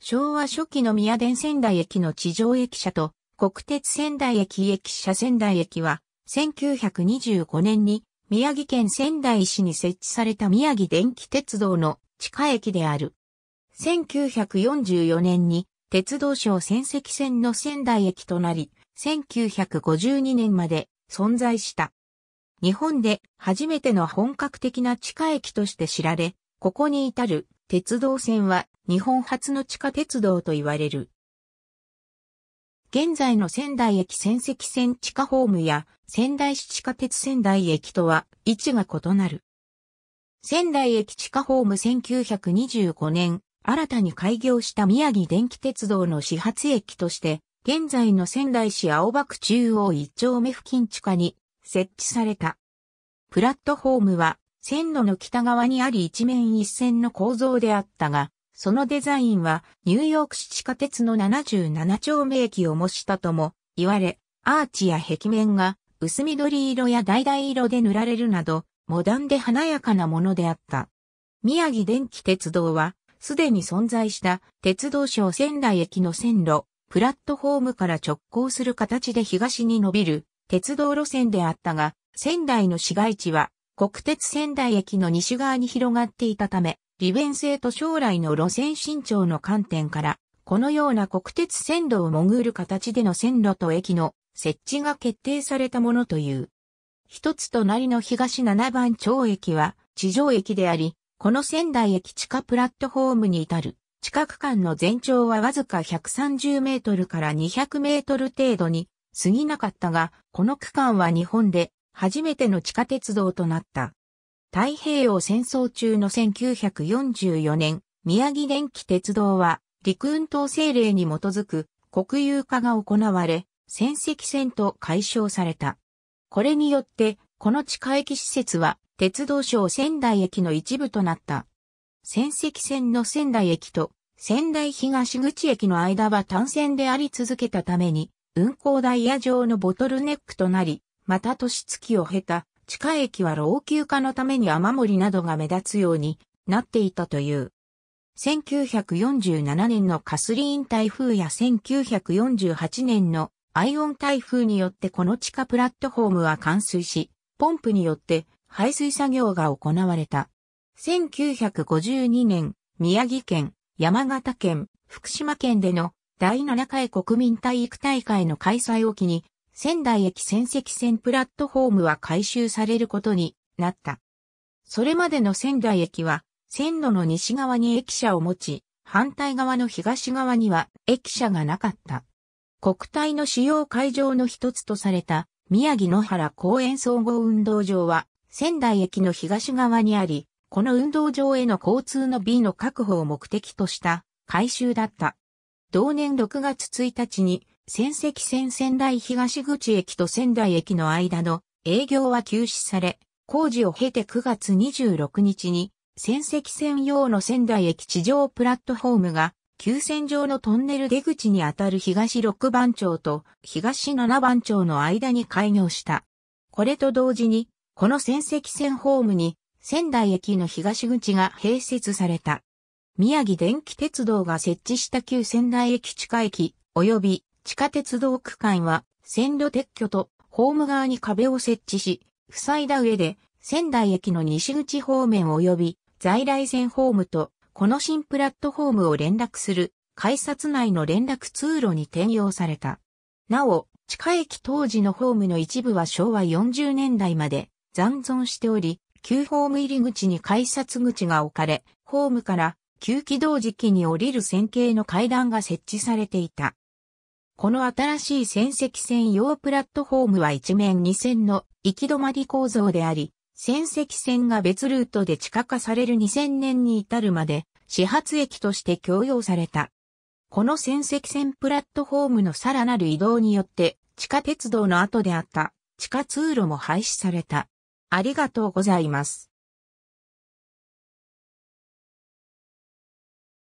昭和初期の宮殿仙台駅の地上駅舎と国鉄仙台駅駅舎仙台駅は1925年に宮城県仙台市に設置された宮城電気鉄道の地下駅である。1944年に鉄道省仙石線の仙台駅となり、1952年まで存在した。日本で初めての本格的な地下駅として知られ、ここに至る鉄道線は日本初の地下鉄道と言われる。現在の仙台駅仙石線地下ホームや仙台市地下鉄仙台駅とは位置が異なる。仙台駅地下ホーム1925年、新たに開業した宮城電気鉄道の始発駅として、現在の仙台市青葉区中央1丁目付近地下に設置された。プラットホームは線路の北側にあり一面一線の構造であったが、そのデザインはニューヨーク市地下鉄の77丁目駅を模したとも言われ、アーチや壁面が薄緑色や橙色で塗られるなど、モダンで華やかなものであった。宮城電気鉄道は、すでに存在した鉄道省仙台駅の線路、プラットフォームから直行する形で東に伸びる鉄道路線であったが、仙台の市街地は国鉄仙台駅の西側に広がっていたため、利便性と将来の路線伸長の観点から、このような国鉄線路を潜る形での線路と駅の設置が決定されたものという。一つ隣の東七番町駅は地上駅であり、この仙台駅地下プラットフォームに至る地下区間の全長はわずか130メートルから200メートル程度に過ぎなかったが、この区間は日本で初めての地下鉄道となった。太平洋戦争中の1944年、宮城電気鉄道は陸運統制令に基づく国有化が行われ、戦績戦と解消された。これによって、この地下駅施設は鉄道省仙台駅の一部となった。仙石線の仙台駅と仙台東口駅の間は単線であり続けたために、運行台ヤ上のボトルネックとなり、また年月を経た地下駅は老朽化のために雨漏りなどが目立つようになっていたという。1947年のカスリーン台風や1948年のアイオン台風によってこの地下プラットフォームは冠水し、ポンプによって排水作業が行われた。1952年、宮城県、山形県、福島県での第7回国民体育大会の開催を機に、仙台駅仙石線プラットフォームは改修されることになった。それまでの仙台駅は、線路の西側に駅舎を持ち、反対側の東側には駅舎がなかった。国体の主要会場の一つとされた宮城野原公園総合運動場は仙台駅の東側にあり、この運動場への交通の便の確保を目的とした改修だった。同年6月1日に仙石線仙台東口駅と仙台駅の間の営業は休止され、工事を経て9月26日に、仙石線用の仙台駅地上プラットフォームが、急線上のトンネル出口にあたる東6番町と東7番町の間に開業した。これと同時に、この仙石線ホームに、仙台駅の東口が併設された。宮城電気鉄道が設置した旧仙台駅地下駅、及び地下鉄道区間は線路撤去とホーム側に壁を設置し、塞いだ上で仙台駅の西口方面及び在来線ホームとこの新プラットホームを連絡する改札内の連絡通路に転用された。なお、地下駅当時のホームの一部は昭和40年代まで残存しており、旧ホーム入り口に改札口が置かれ、ホームから旧起動時期に降りる線形の階段が設置されていた。この新しい潜石専用プラットフォームは一面二線の行き止まり構造であり、潜石線が別ルートで地下化される2000年に至るまで始発駅として供用された。この潜石線プラットフォームのさらなる移動によって地下鉄道の後であった地下通路も廃止された。ありがとうございます。